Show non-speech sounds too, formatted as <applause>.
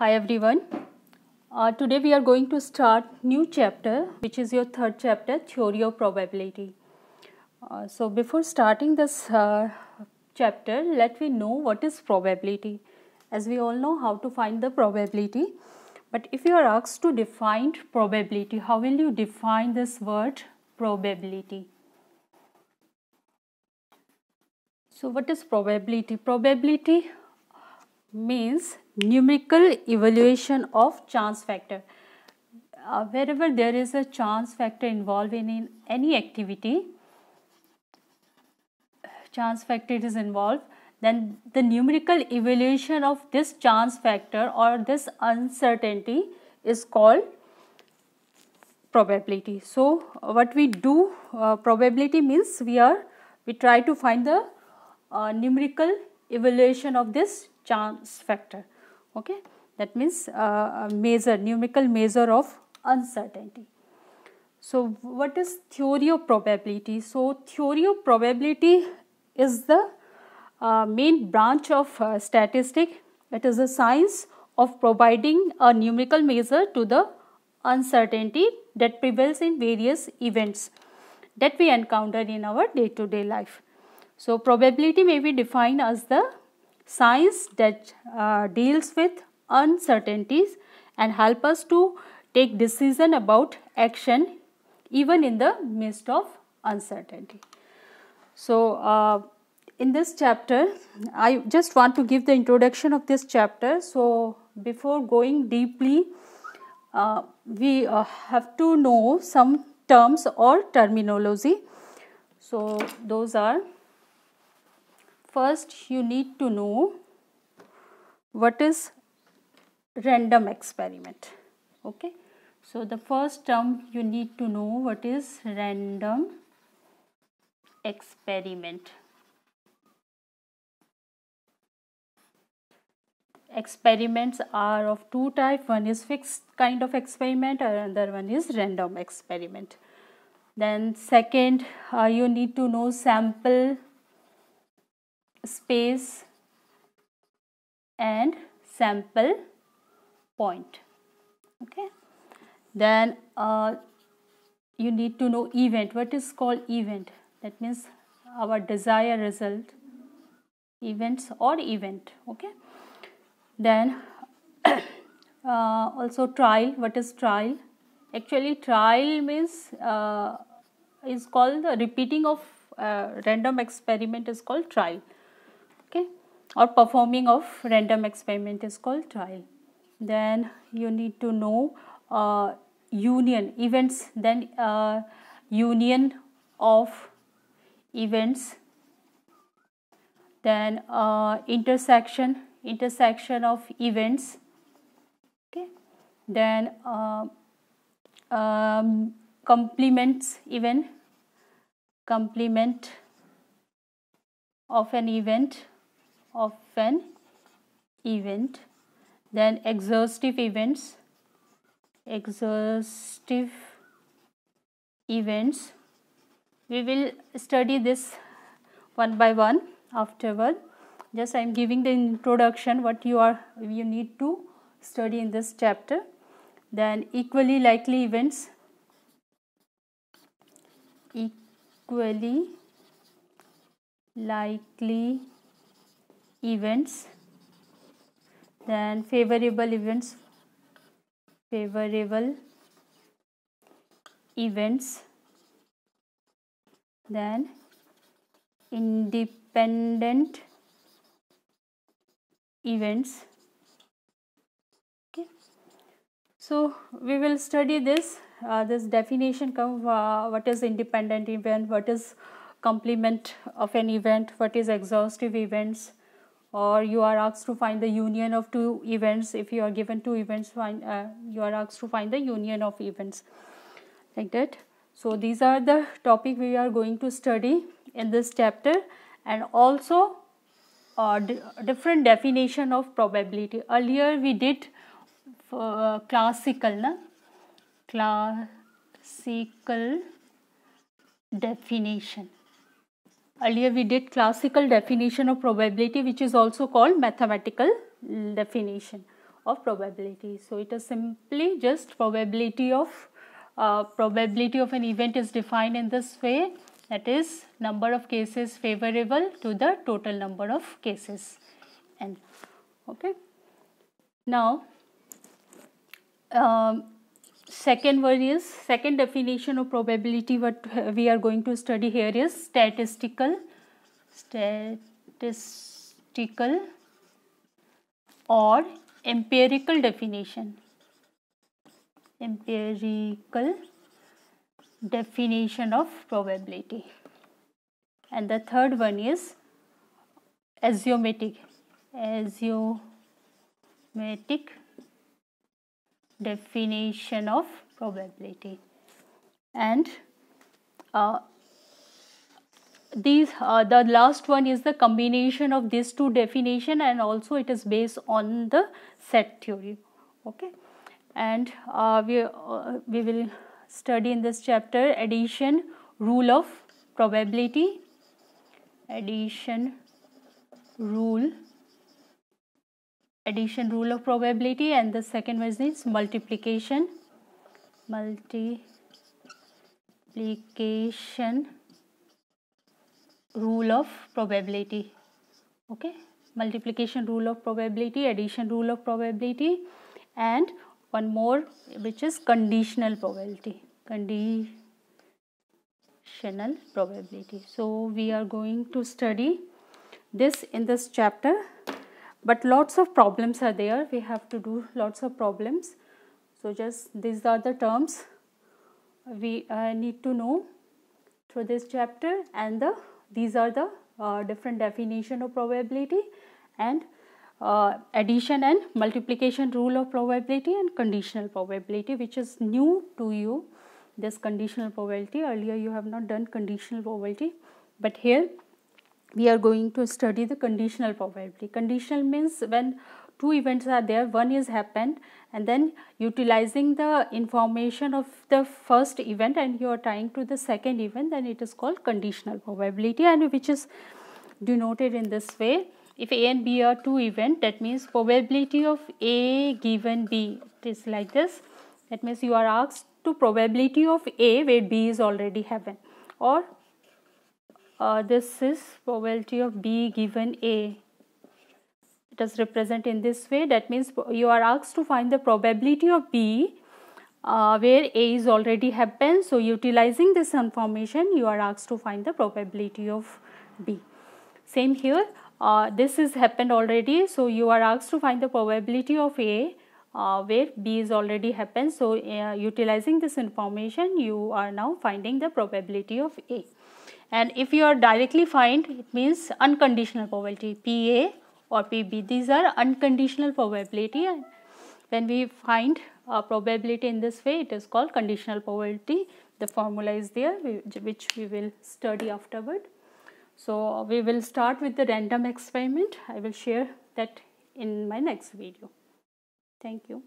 Hi everyone. Uh, today we are going to start new chapter which is your third chapter theory of probability. Uh, so before starting this uh, chapter let me know what is probability as we all know how to find the probability but if you are asked to define probability how will you define this word probability. So what is probability? Probability means numerical evaluation of chance factor. Uh, wherever there is a chance factor involved in, in any activity, chance factor is involved, then the numerical evaluation of this chance factor or this uncertainty is called probability. So, what we do, uh, probability means we are, we try to find the uh, numerical evaluation of this chance factor okay that means uh, a measure numerical measure of uncertainty so what is theory of probability so theory of probability is the uh, main branch of uh, statistics it is a science of providing a numerical measure to the uncertainty that prevails in various events that we encounter in our day to day life so probability may be defined as the Science that uh, deals with uncertainties and help us to take decision about action even in the midst of uncertainty. So, uh, in this chapter, I just want to give the introduction of this chapter. So, before going deeply, uh, we uh, have to know some terms or terminology. So, those are first you need to know what is random experiment okay so the first term you need to know what is random experiment experiments are of two type one is fixed kind of experiment another one is random experiment then second uh, you need to know sample space and sample point okay then uh, you need to know event what is called event that means our desired result events or event okay then <coughs> uh, also trial what is trial actually trial means uh, is called the repeating of uh, random experiment is called trial okay or performing of random experiment is called trial then you need to know uh, union events then uh, union of events then uh, intersection intersection of events okay then uh, um, complements even complement of an event of an event then exhaustive events exhaustive events we will study this one by one afterward just I am giving the introduction what you are you need to study in this chapter then equally likely events equally likely events then favorable events favorable events then independent events okay so we will study this uh, this definition of uh, what is independent event what is complement of an event what is exhaustive events or you are asked to find the union of two events if you are given two events find uh, you are asked to find the union of events like that so these are the topic we are going to study in this chapter and also uh, different definition of probability earlier we did uh, classical na classical definition Earlier we did classical definition of probability which is also called mathematical definition of probability. So it is simply just probability of uh, probability of an event is defined in this way that is number of cases favorable to the total number of cases and okay. Now um, second one is second definition of probability what we are going to study here is statistical statistical or empirical definition empirical definition of probability and the third one is axiomatic axiomatic definition of probability and uh, these uh, the last one is the combination of these two definition and also it is based on the set theory okay and uh, we uh, we will study in this chapter addition rule of probability addition rule addition rule of probability and the second one is multiplication multiplication rule of probability okay multiplication rule of probability addition rule of probability and one more which is conditional probability conditional probability so we are going to study this in this chapter but lots of problems are there we have to do lots of problems so just these are the terms we uh, need to know through this chapter and the these are the uh, different definition of probability and uh, addition and multiplication rule of probability and conditional probability which is new to you this conditional probability earlier you have not done conditional probability but here we are going to study the conditional probability. Conditional means when two events are there, one is happened and then utilizing the information of the first event and you are tying to the second event then it is called conditional probability and which is denoted in this way. If A and B are two event that means probability of A given B it is like this that means you are asked to probability of A where B is already happened or uh, this is probability of B given A. It is represented in this way that means you are asked to find the probability of B uh, where A is already happened. So, utilizing this information you are asked to find the probability of B. Same here uh, this is happened already. So, you are asked to find the probability of A uh, where B is already happened. So, uh, utilizing this information you are now finding the probability of A and if you are directly fined it means unconditional probability PA or PB these are unconditional probability and when we find a probability in this way it is called conditional probability the formula is there which we will study afterward. So we will start with the random experiment I will share that in my next video. Thank you.